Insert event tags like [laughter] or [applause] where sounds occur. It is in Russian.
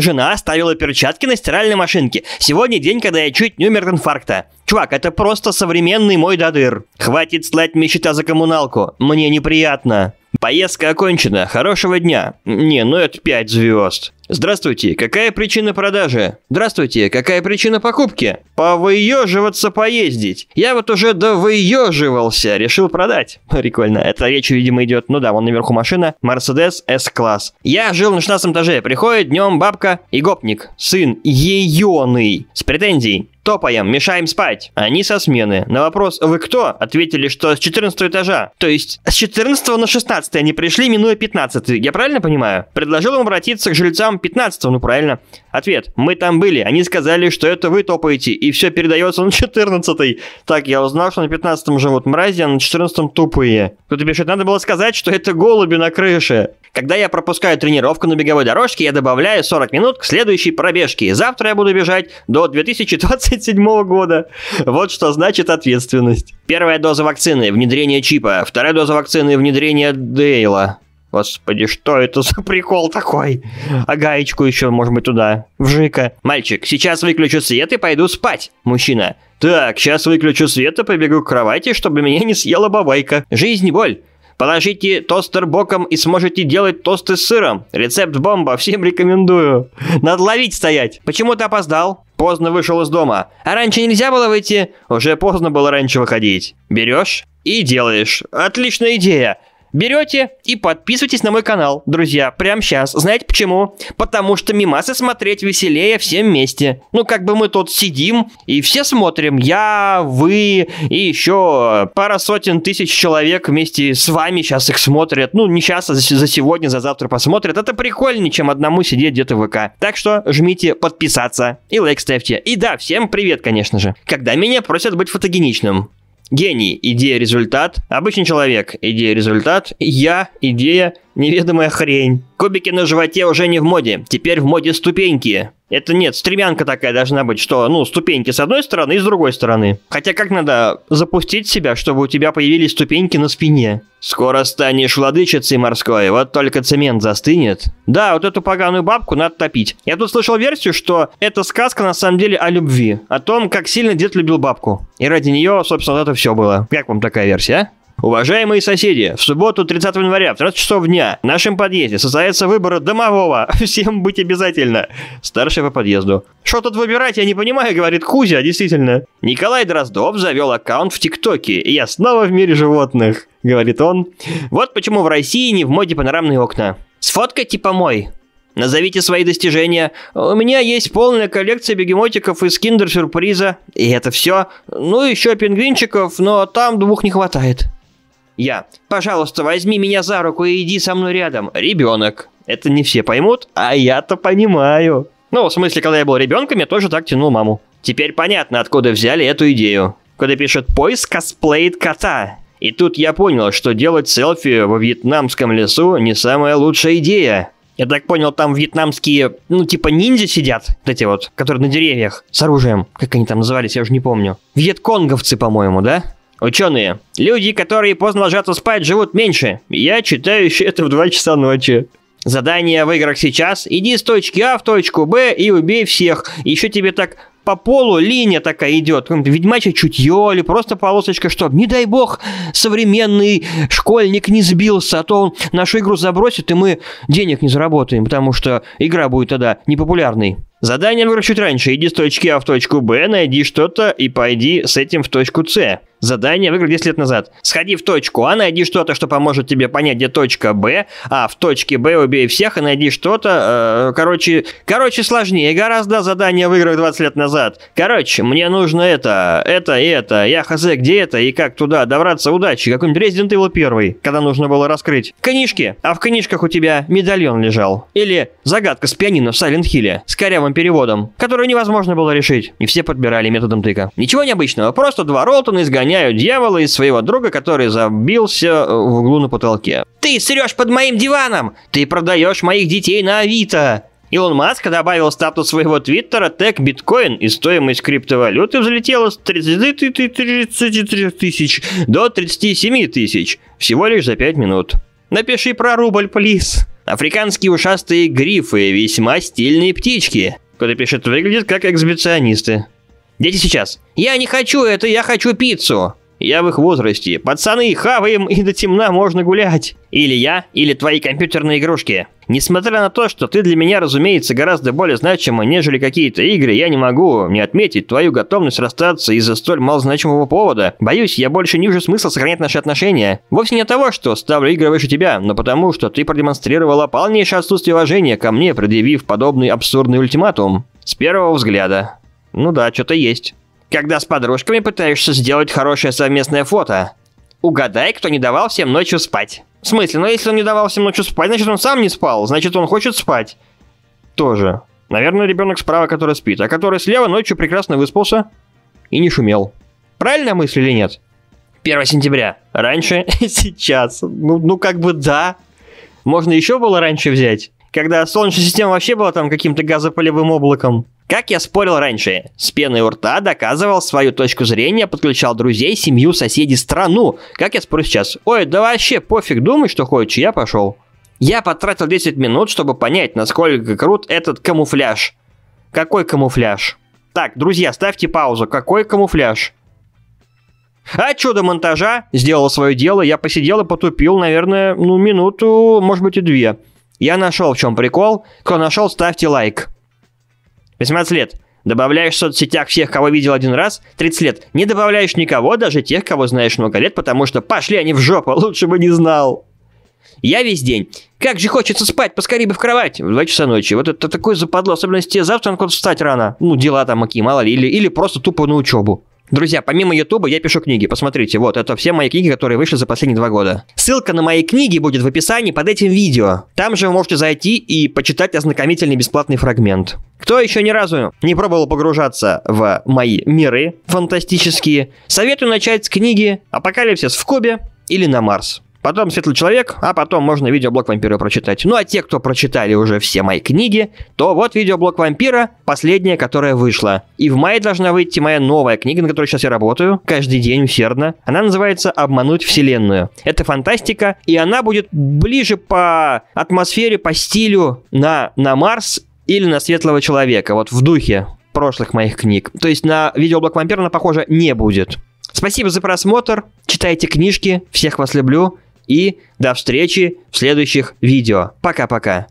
Жена оставила перчатки на стиральной машинке. Сегодня день, когда я чуть не умер от инфаркта. Чувак, это просто современный мой додыр. Хватит слать мне счета за коммуналку. Мне неприятно. Поездка окончена. Хорошего дня. Не, ну это 5 звезд. Здравствуйте, какая причина продажи? Здравствуйте, какая причина покупки? Повыеживаться, поездить. Я вот уже довыеживался, решил продать. [laughs] Прикольно, это речь, видимо, идет, ну да, вон наверху машина, Мерседес S-класс. Я жил на 16 этаже, приходит днем бабка и гопник, сын ееный, с претензией. Топаем, мешаем спать. Они со смены. На вопрос «Вы кто?» ответили, что с 14 этажа. То есть с 14 на 16 они пришли, минуя 15. Я правильно понимаю? Предложил им обратиться к жильцам 15, ну правильно. Ответ. Мы там были. Они сказали, что это вы топаете, и все передается на 14. Так, я узнал, что на 15 живут мрази, а на 14 тупые. Кто-то пишет, надо было сказать, что это голуби на крыше. Когда я пропускаю тренировку на беговой дорожке, я добавляю 40 минут к следующей пробежке. Завтра я буду бежать до 2020 2007 года. Вот что значит ответственность. Первая доза вакцины – внедрение чипа. Вторая доза вакцины – внедрение Дейла. Господи, что это за прикол такой? А гаечку еще, может быть, туда. Вжика. Мальчик, сейчас выключу свет и пойду спать. Мужчина. Так, сейчас выключу свет и побегу к кровати, чтобы меня не съела бабайка. Жизнь боль. Положите тостер боком и сможете делать тосты с сыром. Рецепт бомба, всем рекомендую. Надо ловить стоять. Почему ты опоздал? Поздно вышел из дома. А раньше нельзя было выйти? Уже поздно было раньше выходить. Берешь и делаешь. Отличная идея. Берете и подписывайтесь на мой канал, друзья, прямо сейчас. Знаете почему? Потому что мимасы смотреть веселее всем вместе. Ну, как бы мы тут сидим и все смотрим. Я, вы и еще пара сотен тысяч человек вместе с вами сейчас их смотрят. Ну, не сейчас, а за сегодня, за завтра посмотрят. Это прикольнее, чем одному сидеть где-то в ВК. Так что жмите подписаться и лайк ставьте. И да, всем привет, конечно же. Когда меня просят быть фотогеничным. Гений – идея-результат. Обычный человек – идея-результат. Я – идея Неведомая хрень. Кубики на животе уже не в моде. Теперь в моде ступеньки. Это нет, стремянка такая должна быть, что, ну, ступеньки с одной стороны и с другой стороны. Хотя как надо запустить себя, чтобы у тебя появились ступеньки на спине? Скоро станешь владычицей морской, вот только цемент застынет. Да, вот эту поганую бабку надо топить. Я тут слышал версию, что эта сказка на самом деле о любви. О том, как сильно дед любил бабку. И ради нее, собственно, вот это все было. Как вам такая версия, а? Уважаемые соседи, в субботу 30 января в 13 часов дня в нашем подъезде состоится выборы домового. [laughs] Всем быть обязательно. Старший по подъезду. Что тут выбирать, я не понимаю, говорит Кузя, действительно. Николай Дроздов завел аккаунт в ТикТоке, и я снова в мире животных, говорит он. Вот почему в России не в моде панорамные окна. Сфоткайте помой. Назовите свои достижения. У меня есть полная коллекция бегемотиков из киндер-сюрприза. И это все. Ну, еще пингвинчиков, но там двух не хватает. Я. «Пожалуйста, возьми меня за руку и иди со мной рядом. Ребенок». Это не все поймут, а я-то понимаю. Ну, в смысле, когда я был ребенком, я тоже так тянул маму. Теперь понятно, откуда взяли эту идею. Куда пишет «Поиск косплеит кота». И тут я понял, что делать селфи во вьетнамском лесу не самая лучшая идея. Я так понял, там вьетнамские, ну, типа ниндзя сидят, вот эти вот, которые на деревьях, с оружием, как они там назывались, я уже не помню. Вьетконговцы, по-моему, да? Ученые. Люди, которые поздно ложатся спать, живут меньше. Я читаю еще это в 2 часа ночи. Задание в играх сейчас. Иди с точки А в точку Б и убей всех. Еще тебе так по полу линия такая идет. Ведьмачье чутье или просто полосочка, что. не дай бог, современный школьник не сбился, а то он нашу игру забросит, и мы денег не заработаем, потому что игра будет тогда непопулярной. Задание выбор раньше. Иди с точки А в точку Б, найди что-то и пойди с этим в точку С. Задание выиграл 10 лет назад. Сходи в точку А, найди что-то, что поможет тебе понять, где точка Б, а в точке Б убей всех и найди что-то. Э, короче, короче, сложнее. Гораздо задание выиграл 20 лет назад. Короче, мне нужно это, это и это. Я хз, где это и как туда добраться. Удачи. Какой-нибудь Resident Evil 1, когда нужно было раскрыть. Книжки. А в книжках у тебя медальон лежал. Или загадка с пианино в Silent Hill. С самым переводом, которую невозможно было решить, и все подбирали методом тыка. Ничего необычного, просто два Ролтона изгоняют дьявола из своего друга, который забился э, в углу на потолке. «Ты срешь под моим диваном! Ты продаешь моих детей на Авито!» Илон Маск добавил в статус своего твиттера тег биткоин, и стоимость криптовалюты взлетела с 33 тысяч до 37 тысяч всего лишь за 5 минут. Напиши про рубль, плиз. Африканские ушастые грифы – весьма стильные птички. Кто-то пишет, выглядит как эксбиционисты. Дети сейчас. Я не хочу это, я хочу пиццу. Я в их возрасте. Пацаны, хаваем и до темна можно гулять. Или я, или твои компьютерные игрушки. Несмотря на то, что ты для меня, разумеется, гораздо более значима, нежели какие-то игры, я не могу не отметить твою готовность расстаться из-за столь малозначимого повода. Боюсь, я больше не вижу смысла сохранять наши отношения. Вовсе не от того, что ставлю игры выше тебя, но потому, что ты продемонстрировала полнейшее отсутствие уважения ко мне, предъявив подобный абсурдный ультиматум. С первого взгляда. Ну да, что-то есть когда с подружками пытаешься сделать хорошее совместное фото. Угадай, кто не давал всем ночью спать. В смысле, ну если он не давал всем ночью спать, значит он сам не спал, значит он хочет спать. Тоже. Наверное, ребенок справа, который спит, а который слева ночью прекрасно выспался и не шумел. Правильная мысль или нет? 1 сентября. Раньше, [laughs] сейчас. Ну, ну как бы да. Можно еще было раньше взять, когда Солнечная система вообще была там каким-то газополевым облаком. Как я спорил раньше, с пеной у рта доказывал свою точку зрения, подключал друзей, семью, соседей, страну. Как я спорю сейчас? Ой, да вообще пофиг, думай, что хочешь, я пошел. Я потратил 10 минут, чтобы понять, насколько крут этот камуфляж. Какой камуфляж? Так, друзья, ставьте паузу. Какой камуфляж? А чудо монтажа сделал свое дело. Я посидел и потупил, наверное, ну, минуту, может быть, и две. Я нашел, в чем прикол. Кто нашел, ставьте лайк. 18 лет. Добавляешь в соцсетях всех, кого видел один раз, 30 лет. Не добавляешь никого, даже тех, кого знаешь много лет, потому что пошли они в жопу, [laughs] лучше бы не знал. Я весь день. Как же хочется спать, поскорее бы в кровать. В 2 часа ночи. Вот это такое западло, особенно если тебе завтра надо ну, встать рано. Ну, дела там какие, мало ли. Или, или просто тупо на учебу. Друзья, помимо Ютуба я пишу книги. Посмотрите, вот, это все мои книги, которые вышли за последние два года. Ссылка на мои книги будет в описании под этим видео. Там же вы можете зайти и почитать ознакомительный бесплатный фрагмент. Кто еще ни разу не пробовал погружаться в мои миры фантастические, советую начать с книги «Апокалипсис в Кубе» или «На Марс» потом «Светлый человек», а потом можно видеоблог вампира прочитать. Ну а те, кто прочитали уже все мои книги, то вот видеоблог вампира, последняя, которая вышла. И в мае должна выйти моя новая книга, на которой сейчас я работаю, каждый день усердно. Она называется «Обмануть вселенную». Это фантастика, и она будет ближе по атмосфере, по стилю на, на Марс или на Светлого Человека, вот в духе прошлых моих книг. То есть на видеоблог вампира она, похоже, не будет. Спасибо за просмотр, читайте книжки, всех вас люблю, и до встречи в следующих видео. Пока-пока.